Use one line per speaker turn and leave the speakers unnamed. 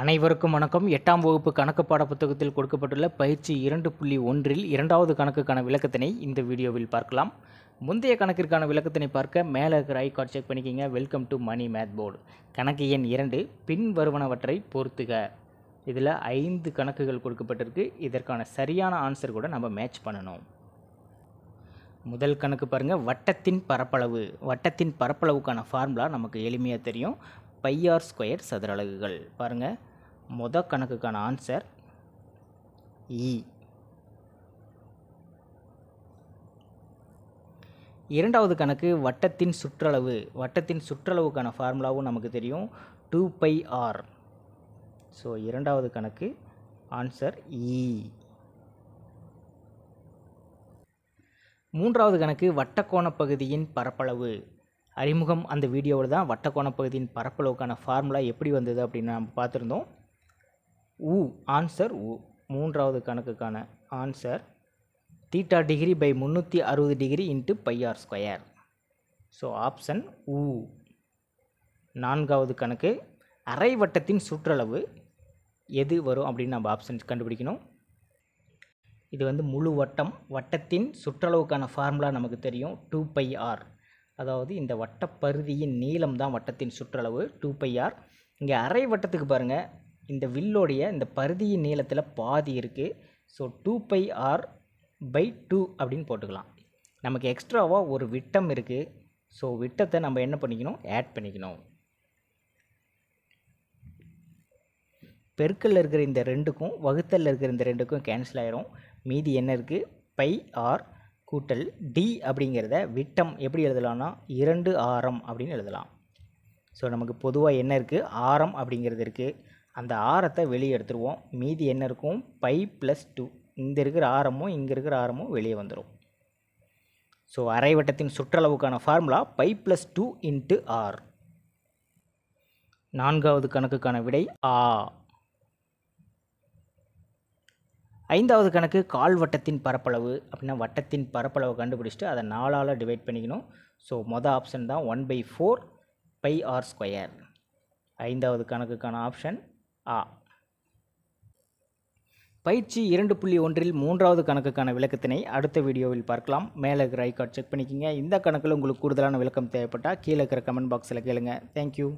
அனைவருக்கும் வணக்கம் எட்டாம் வகுப்பு கணக்கு பாட புத்தகத்தில் கொடுக்கப்பட்டுள்ள பயிற்சி இரண்டு புள்ளி ஒன்றில் இரண்டாவது கணக்குக்கான விளக்கத்தினை இந்த வீடியோவில் பார்க்கலாம் முந்தைய கணக்கிற்கான விளக்கத்தினை பார்க்க மேலே இருக்கிற ஐ கார்ட் செக் பண்ணிக்கிங்க welcome to Mani math board கணக்கு எண் இரண்டு பின் வருவனவற்றை பொறுத்துக இதில் ஐந்து கணக்குகள் கொடுக்கப்பட்டிருக்கு இதற்கான சரியான ஆன்சர் கூட நம்ம மேட்ச் பண்ணணும் முதல் கணக்கு பாருங்கள் வட்டத்தின் பரப்பளவு வட்டத்தின் பரப்பளவுக்கான ஃபார்முலா நமக்கு எளிமையாக தெரியும் பைஆர் ஸ்கொயர் சதுர அலகுகள் பாருங்கள் மொத கணக்குக்கான ஆன்சர் இ e. இரண்டாவது கணக்கு வட்டத்தின் சுற்றளவு வட்டத்தின் சுற்றளவுக்கான ஃபார்முலாவும் நமக்கு தெரியும் டூ பை ஆர் ஸோ இரண்டாவது கணக்கு ஆன்சர் இ e. மூன்றாவது கணக்கு வட்டக்கோண பகுதியின் பரப்பளவு அறிமுகம் அந்த வீடியோவில் தான் வட்டக்கோண பகுதியின் பரப்பளவுக்கான ஃபார்முலா எப்படி வந்தது அப்படின்னு நம்ம பார்த்துருந்தோம் ஊ ஆன்சர் ஊ மூன்றாவது கணக்குக்கான ஆன்சர் தீட்டா டிகிரி பை முந்நூற்றி அறுபது degree into pi r square so option ஊ நான்காவது கணக்கு அரை வட்டத்தின் சுற்றளவு எது வரும் அப்படின்னு நம்ம ஆப்ஷன் கண்டுபிடிக்கணும் இது வந்து முழு வட்டம் வட்டத்தின் சுற்றளவுக்கான ஃபார்முலா நமக்கு தெரியும் டூ பை ஆர் அதாவது இந்த வட்டப்பருதியின் நீளம் தான் வட்டத்தின் சுற்றளவு டூ பை ஆர் இங்கே அரை வட்டத்துக்கு பாருங்கள் இந்த வில்லோடைய இந்த பருதியின் நீளத்தில் பாதி இருக்குது so two pi r by two அப்படின்னு போட்டுக்கலாம் நமக்கு எக்ஸ்ட்ராவாக ஒரு விட்டம் இருக்குது ஸோ விட்டத்தை நம்ம என்ன பண்ணிக்கணும் ஆட் பண்ணிக்கணும் பெருக்கல்ல இருக்கிற இந்த ரெண்டுக்கும் வகுத்தல் இருக்கிற இந்த ரெண்டுக்கும் கேன்சல் ஆயிரும் மீதி என்ன இருக்குது பை ஆர் கூட்டல் டி அப்படிங்கிறத விட்டம் எப்படி எழுதலாம்னா இரண்டு ஆரம் அப்படின்னு எழுதலாம் ஸோ நமக்கு பொதுவாக என்ன இருக்குது ஆரம் அப்படிங்கிறது இருக்குது அந்த ஆரத்தை வெளியே எடுத்துருவோம் மீதி என்ன இருக்கும் பை ப்ளஸ் டூ இங்கே இருக்கிற ஆரமும் இங்கே இருக்கிற ஆரமும் வெளியே வந்துடும் ஸோ அரைவட்டத்தின் சுற்றளவுக்கான formula pi plus two into r நான்காவது கணக்குக்கான விடை ஆ ஐந்தாவது கணக்கு கால் வட்டத்தின் பரப்பளவு அப்படின்னா வட்டத்தின் பரப்பளவை கண்டுபிடிச்சிட்டு அதை நாலால் டிவைட் பண்ணிக்கணும் ஸோ மொதல் ஆப்ஷன் தான் one by four pi r square ஐந்தாவது கணக்குக்கான ஆப்ஷன் ஆ பயிற்சி இரண்டு புள்ளி ஒன்றில் மூன்றாவது கணக்குக்கான விளக்கத்தினை அடுத்த வீடியோவில் பார்க்கலாம் மேலே இருக்கிற ஐ கார்டு செக் பண்ணிக்கிங்க இந்த கணக்கில் உங்களுக்கு கூடுதலான விளக்கம் தேவைப்பட்டால் கீழே இருக்கிற கமெண்ட் பாக்ஸில் கேளுங்கள் தேங்க்யூ